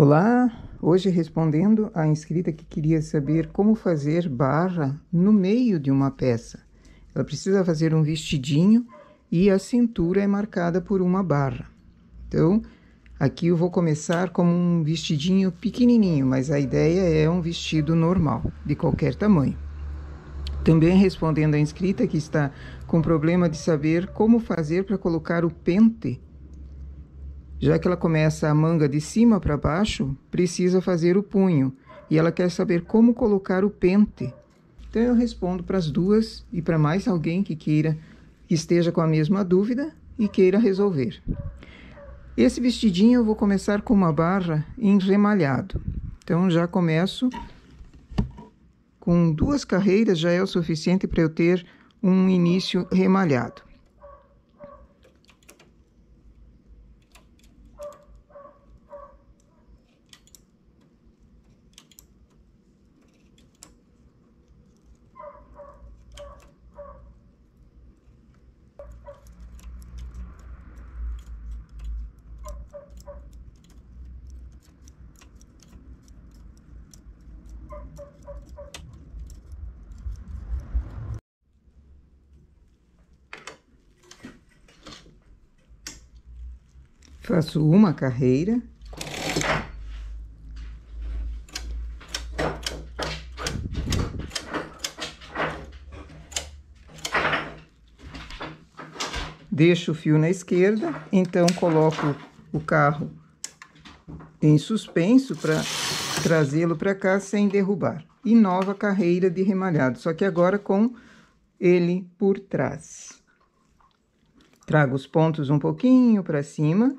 Olá, hoje respondendo à inscrita que queria saber como fazer barra no meio de uma peça. Ela precisa fazer um vestidinho e a cintura é marcada por uma barra. Então, aqui eu vou começar como um vestidinho pequenininho, mas a ideia é um vestido normal, de qualquer tamanho. Também respondendo à inscrita que está com problema de saber como fazer para colocar o pente já que ela começa a manga de cima para baixo, precisa fazer o punho e ela quer saber como colocar o pente. Então eu respondo para as duas e para mais alguém que queira que esteja com a mesma dúvida e queira resolver. Esse vestidinho eu vou começar com uma barra em remalhado. Então já começo com duas carreiras já é o suficiente para eu ter um início remalhado. Faço uma carreira. Deixo o fio na esquerda, então coloco o carro em suspenso para trazê-lo para cá sem derrubar. E nova carreira de remalhado, só que agora com ele por trás. Trago os pontos um pouquinho para cima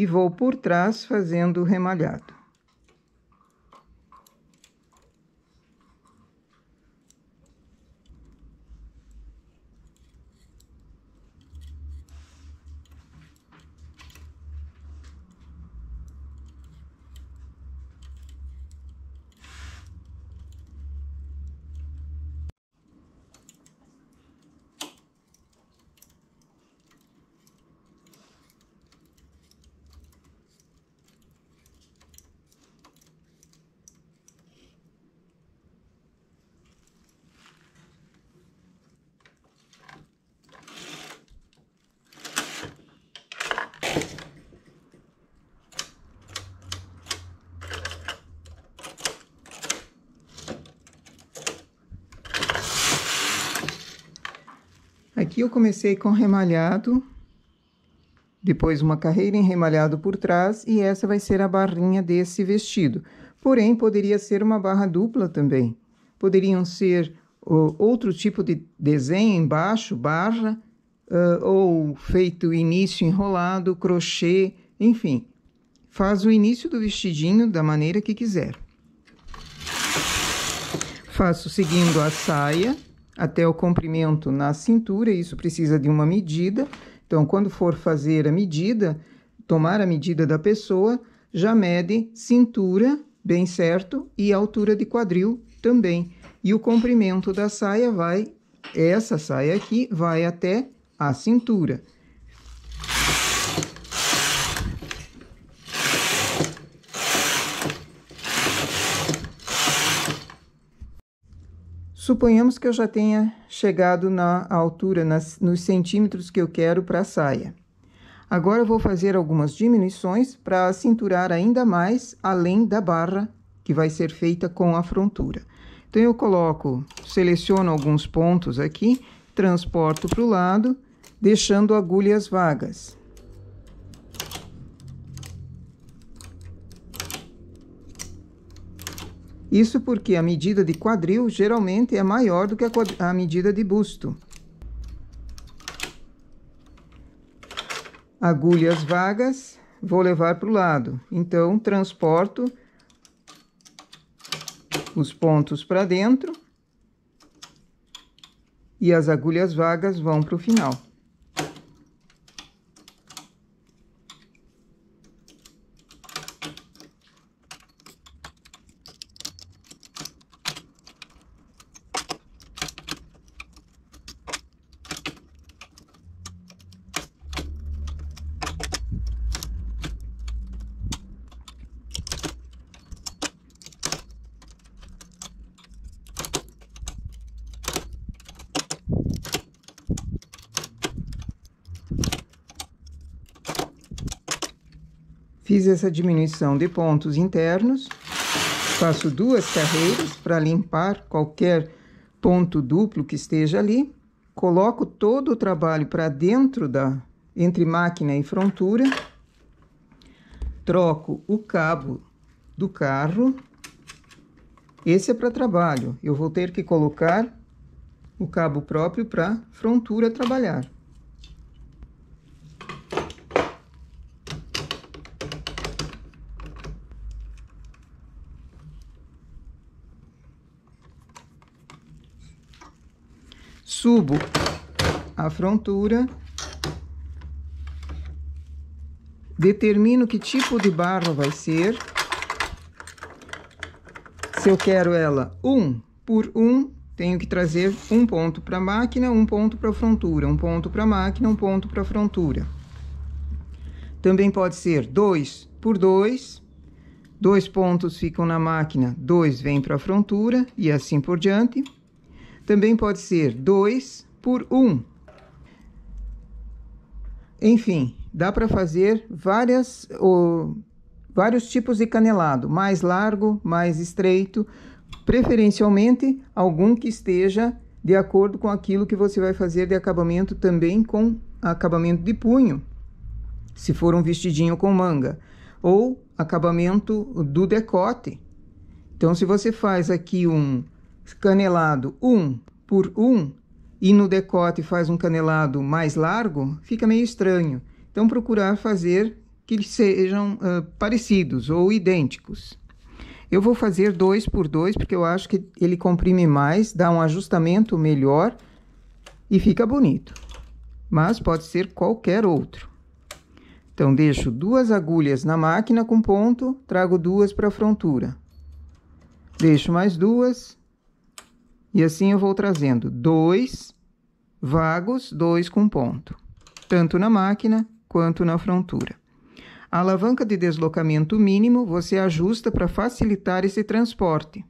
e vou por trás fazendo o remalhado. Aqui eu comecei com remalhado, depois uma carreira em remalhado por trás e essa vai ser a barrinha desse vestido. Porém, poderia ser uma barra dupla também. Poderiam ser uh, outro tipo de desenho embaixo, barra, uh, ou feito início enrolado, crochê, enfim. Faz o início do vestidinho da maneira que quiser. Faço seguindo a saia até o comprimento na cintura, isso precisa de uma medida. Então, quando for fazer a medida, tomar a medida da pessoa, já mede cintura, bem certo, e altura de quadril também. E o comprimento da saia vai, essa saia aqui, vai até a cintura. Suponhamos que eu já tenha chegado na altura, nas, nos centímetros que eu quero para a saia. Agora eu vou fazer algumas diminuições para cinturar ainda mais além da barra que vai ser feita com a frontura. Então eu coloco, seleciono alguns pontos aqui, transporto para o lado, deixando agulhas vagas. Isso porque a medida de quadril geralmente é maior do que a, a medida de busto. Agulhas vagas, vou levar para o lado. Então, transporto os pontos para dentro e as agulhas vagas vão para o final. Fiz essa diminuição de pontos internos. Faço duas carreiras para limpar qualquer ponto duplo que esteja ali. Coloco todo o trabalho para dentro da entre máquina e frontura. Troco o cabo do carro. Esse é para trabalho. Eu vou ter que colocar o cabo próprio para frontura trabalhar. Subo a frontura, determino que tipo de barra vai ser. Se eu quero ela um por um, tenho que trazer um ponto para a máquina, um ponto para a frontura, um ponto para a máquina, um ponto para a frontura. Também pode ser dois por dois, dois pontos ficam na máquina, dois vêm para a frontura e assim por diante. Também pode ser 2 por 1. Um. Enfim, dá para fazer várias, ou vários tipos de canelado, mais largo, mais estreito, preferencialmente algum que esteja de acordo com aquilo que você vai fazer de acabamento também com acabamento de punho, se for um vestidinho com manga, ou acabamento do decote. Então, se você faz aqui um canelado um por um e no decote faz um canelado mais largo, fica meio estranho. Então, procurar fazer que sejam uh, parecidos ou idênticos. Eu vou fazer dois por dois, porque eu acho que ele comprime mais, dá um ajustamento melhor e fica bonito. Mas pode ser qualquer outro. Então, deixo duas agulhas na máquina com ponto, trago duas para a frontura. Deixo mais duas e assim eu vou trazendo dois vagos, dois com ponto, tanto na máquina quanto na frontura. A alavanca de deslocamento mínimo você ajusta para facilitar esse transporte.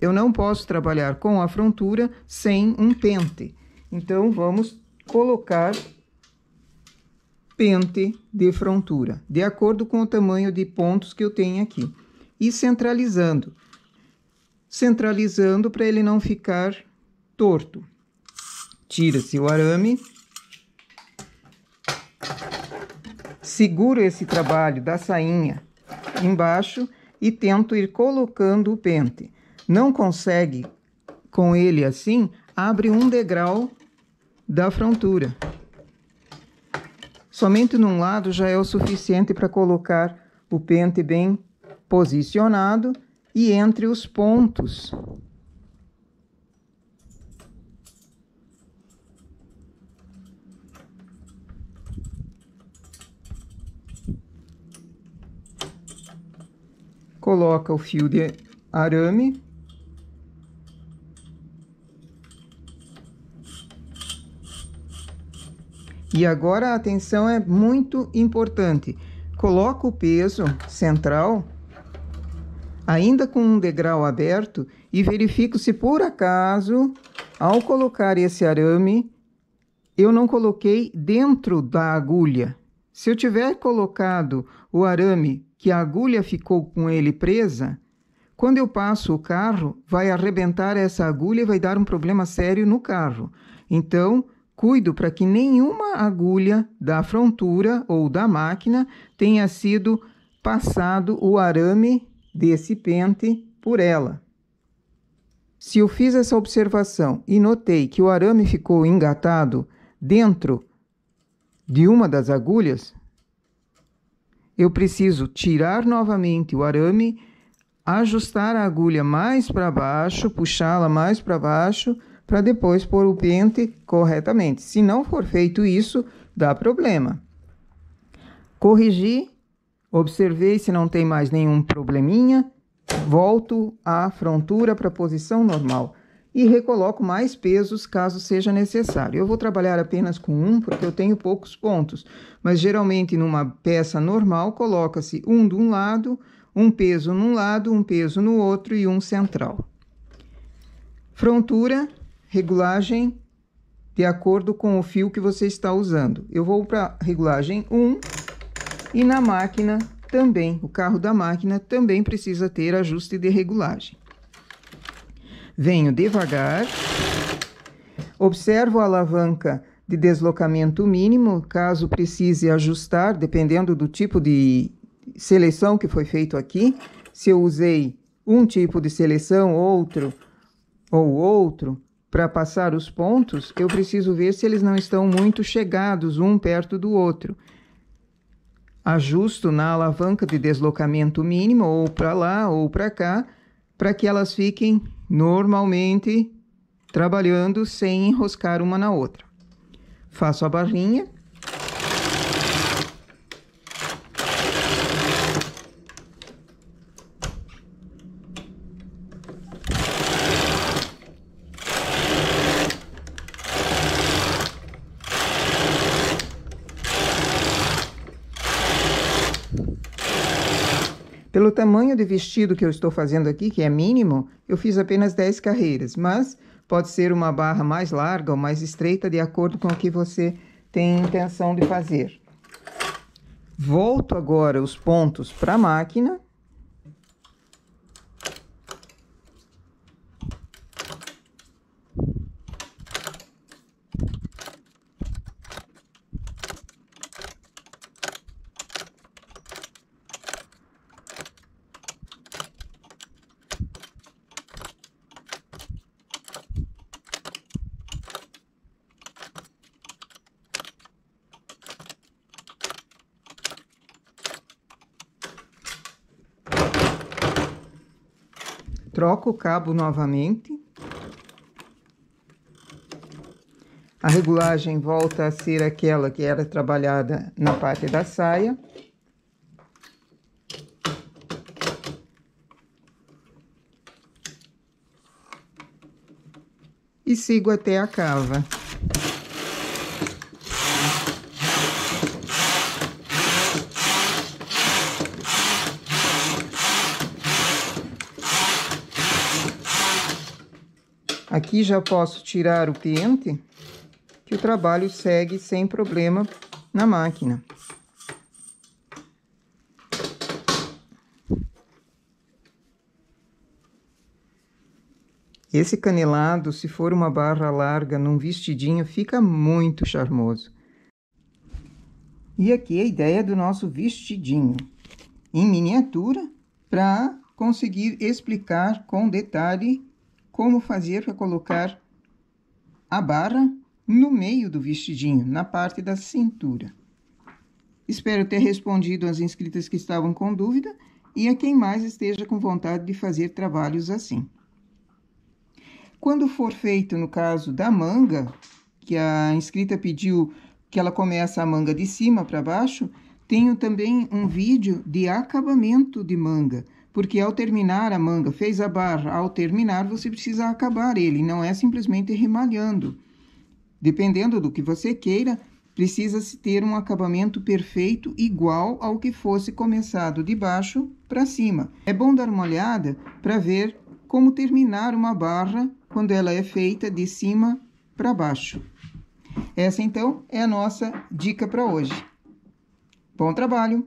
Eu não posso trabalhar com a frontura sem um pente. Então, vamos colocar pente de frontura, de acordo com o tamanho de pontos que eu tenho aqui. E centralizando. Centralizando para ele não ficar torto. Tira-se o arame. Seguro esse trabalho da sainha embaixo e tento ir colocando o pente não consegue com ele assim, abre um degrau da frontura. Somente num lado já é o suficiente para colocar o pente bem posicionado e entre os pontos. Coloca o fio de arame E agora a atenção é muito importante. Coloca o peso central ainda com um degrau aberto e verifico se por acaso, ao colocar esse arame, eu não coloquei dentro da agulha. Se eu tiver colocado o arame que a agulha ficou com ele presa, quando eu passo o carro, vai arrebentar essa agulha e vai dar um problema sério no carro. Então, cuido para que nenhuma agulha da frontura ou da máquina tenha sido passado o arame desse pente por ela. Se eu fiz essa observação e notei que o arame ficou engatado dentro de uma das agulhas, eu preciso tirar novamente o arame, ajustar a agulha mais para baixo, puxá-la mais para baixo para depois pôr o pente corretamente. Se não for feito isso, dá problema. Corrigi, observei se não tem mais nenhum probleminha, volto à frontura para a posição normal e recoloco mais pesos caso seja necessário. Eu vou trabalhar apenas com um porque eu tenho poucos pontos, mas geralmente numa peça normal coloca-se um de um lado, um peso num lado, um peso no outro e um central. Frontura regulagem de acordo com o fio que você está usando. Eu vou para regulagem 1 e na máquina também, o carro da máquina também precisa ter ajuste de regulagem. Venho devagar, observo a alavanca de deslocamento mínimo, caso precise ajustar, dependendo do tipo de seleção que foi feito aqui. Se eu usei um tipo de seleção, outro ou outro, para passar os pontos, eu preciso ver se eles não estão muito chegados um perto do outro. Ajusto na alavanca de deslocamento mínimo, ou para lá ou para cá, para que elas fiquem normalmente trabalhando sem enroscar uma na outra. Faço a barrinha tamanho de vestido que eu estou fazendo aqui, que é mínimo, eu fiz apenas 10 carreiras, mas pode ser uma barra mais larga ou mais estreita, de acordo com o que você tem intenção de fazer. Volto agora os pontos para a máquina troco o cabo novamente. A regulagem volta a ser aquela que era trabalhada na parte da saia. E sigo até a cava. Aqui já posso tirar o cliente, que o trabalho segue sem problema na máquina. Esse canelado, se for uma barra larga num vestidinho, fica muito charmoso. E aqui a ideia do nosso vestidinho, em miniatura, para conseguir explicar com detalhe como fazer para colocar a barra no meio do vestidinho, na parte da cintura. Espero ter respondido às inscritas que estavam com dúvida e a quem mais esteja com vontade de fazer trabalhos assim. Quando for feito no caso da manga, que a inscrita pediu que ela começa a manga de cima para baixo, tenho também um vídeo de acabamento de manga porque ao terminar a manga fez a barra, ao terminar você precisa acabar ele, não é simplesmente remalhando. Dependendo do que você queira, precisa-se ter um acabamento perfeito igual ao que fosse começado de baixo para cima. É bom dar uma olhada para ver como terminar uma barra quando ela é feita de cima para baixo. Essa então é a nossa dica para hoje. Bom trabalho!